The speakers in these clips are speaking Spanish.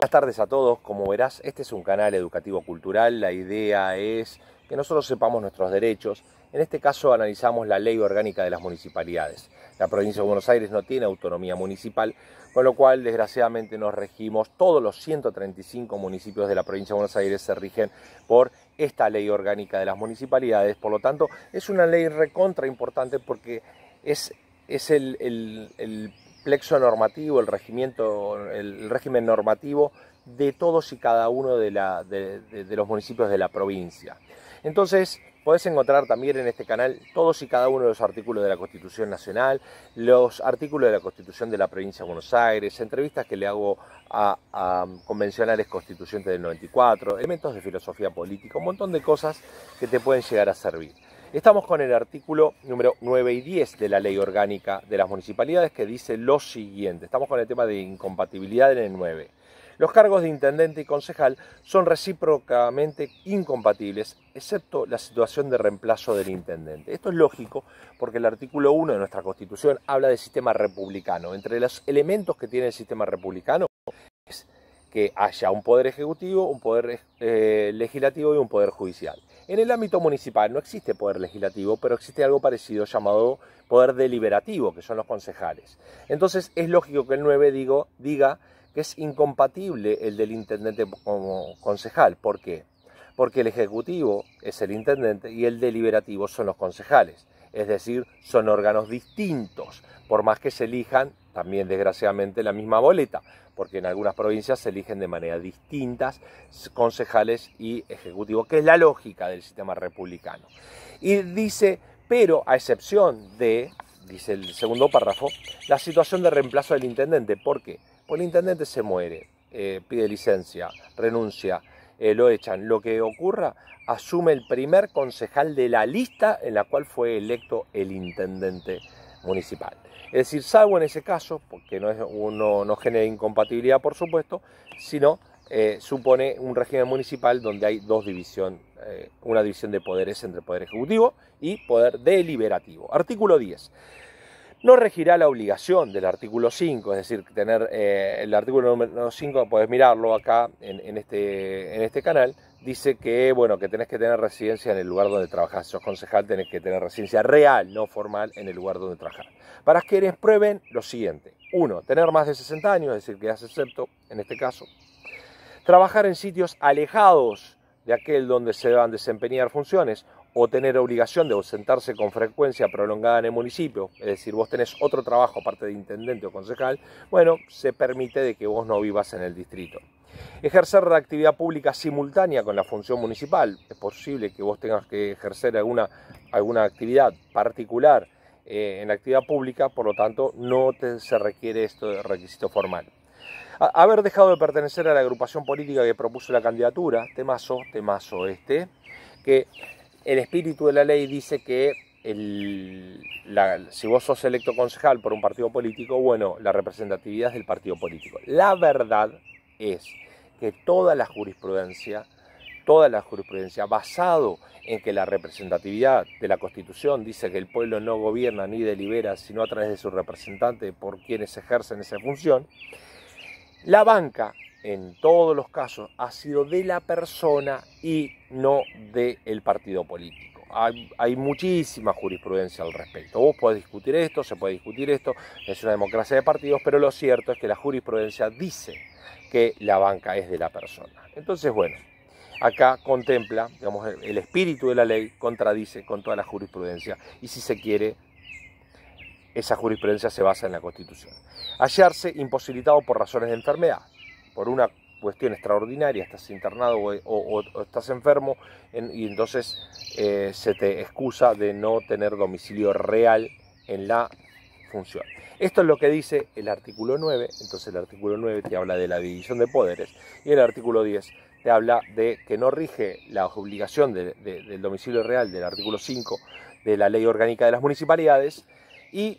Buenas tardes a todos, como verás este es un canal educativo cultural, la idea es que nosotros sepamos nuestros derechos, en este caso analizamos la ley orgánica de las municipalidades. La provincia de Buenos Aires no tiene autonomía municipal, con lo cual desgraciadamente nos regimos, todos los 135 municipios de la provincia de Buenos Aires se rigen por esta ley orgánica de las municipalidades, por lo tanto es una ley recontra importante porque es, es el, el, el plexo normativo, el, regimiento, el régimen normativo de todos y cada uno de, los municipios de la provincia. Entonces, podés encontrar también en este canal todos y cada uno de los artículos de la Constitución Nacional, los artículos de la Constitución de la Provincia de Buenos Aires, entrevistas que le hago a, a convencionales constituyentes del 94, elementos de filosofía política, un montón de cosas que te pueden llegar a servir. Estamos con el artículo número 9 y 10 de la Ley Orgánica de las Municipalidades que dice lo siguiente. Estamos con el tema de incompatibilidad en el 9. Los cargos de intendente y concejal son recíprocamente incompatibles, excepto la situación de reemplazo del intendente. Esto es lógico porque el artículo 1 de nuestra Constitución habla del sistema republicano. Entre los elementos que tiene el sistema republicano es que haya un poder ejecutivo, un poder eh, legislativo y un poder judicial. En el ámbito municipal no existe poder legislativo, pero existe algo parecido llamado poder deliberativo, que son los concejales. Entonces es lógico que el 9 digo, diga que es incompatible el del intendente como concejal. ¿Por qué? Porque el ejecutivo es el intendente y el deliberativo son los concejales es decir, son órganos distintos, por más que se elijan también desgraciadamente la misma boleta, porque en algunas provincias se eligen de manera distintas concejales y ejecutivo, que es la lógica del sistema republicano. Y dice, pero a excepción de, dice el segundo párrafo, la situación de reemplazo del intendente. ¿Por qué? Porque el intendente se muere, eh, pide licencia, renuncia, eh, lo echan. Lo que ocurra, asume el primer concejal de la lista en la cual fue electo el intendente municipal. Es decir, salvo en ese caso, porque no, no genera incompatibilidad, por supuesto, sino eh, supone un régimen municipal donde hay dos divisiones, eh, una división de poderes entre poder ejecutivo y poder deliberativo. Artículo 10. No regirá la obligación del artículo 5, es decir, tener eh, el artículo número 5, podés mirarlo acá en, este, en este canal, dice que, bueno, que tenés que tener residencia en el lugar donde trabajás, sos concejal, tenés que tener residencia real, no formal, en el lugar donde trabajás. Para que prueben lo siguiente, uno, tener más de 60 años, es decir, que hace excepto, en este caso, trabajar en sitios alejados de aquel donde se a desempeñar funciones o tener obligación de ausentarse con frecuencia prolongada en el municipio, es decir, vos tenés otro trabajo aparte de intendente o concejal, bueno, se permite de que vos no vivas en el distrito. Ejercer la actividad pública simultánea con la función municipal, es posible que vos tengas que ejercer alguna, alguna actividad particular eh, en la actividad pública, por lo tanto, no se requiere esto de requisito formal. haber dejado de pertenecer a la agrupación política que propuso la candidatura, temazo, temazo este, que el espíritu de la ley dice que el, si vos sos electo concejal por un partido político, bueno, la representatividad es del partido político. La verdad es que toda la jurisprudencia, toda la jurisprudencia, basado en que la representatividad de la Constitución dice que el pueblo no gobierna ni delibera, sino a través de su representante por quienes ejercen esa función, la banca en todos los casos ha sido de la persona y no del partido político. Hay, hay, muchísima jurisprudencia al respecto. Vos podés discutir esto, se puede discutir esto, es una democracia de partidos, pero lo cierto es que la jurisprudencia dice que la banca es de la persona. Entonces, bueno, acá contempla, digamos, el espíritu de la ley contradice con toda la jurisprudencia y si se quiere, esa jurisprudencia se basa en la Constitución. Hallarse imposibilitado por razones de enfermedad por una cuestión extraordinaria, estás internado o, estás enfermo y entonces eh, se te excusa de no tener domicilio real en la función. Esto es lo que dice el artículo 9, entonces el artículo 9 te habla de la división de poderes y el artículo 10 te habla de que no rige la obligación del domicilio real del artículo 5 de la ley orgánica de las municipalidades y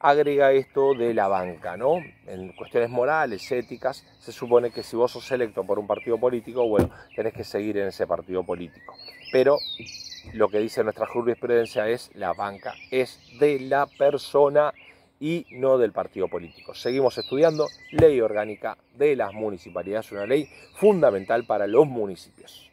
agrega esto de la banca, ¿no? En cuestiones morales, éticas, se supone que si vos sos electo por un partido político, bueno, tenés que seguir en ese partido político. Pero lo que dice nuestra jurisprudencia es la banca es de la persona y no del partido político. Seguimos estudiando ley orgánica de las municipalidades, una ley fundamental para los municipios.